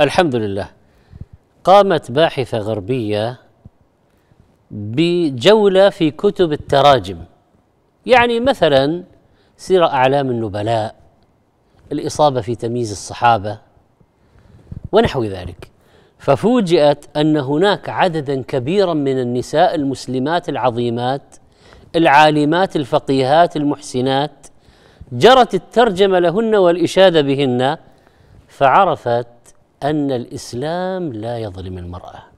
الحمد لله قامت باحثة غربية بجولة في كتب التراجم يعني مثلا سيرة أعلام النبلاء الإصابة في تمييز الصحابة ونحو ذلك ففوجئت أن هناك عددا كبيرا من النساء المسلمات العظيمات العالمات الفقيهات المحسنات جرت الترجمة لهن والإشادة بهن فعرفت أن الإسلام لا يظلم المرأة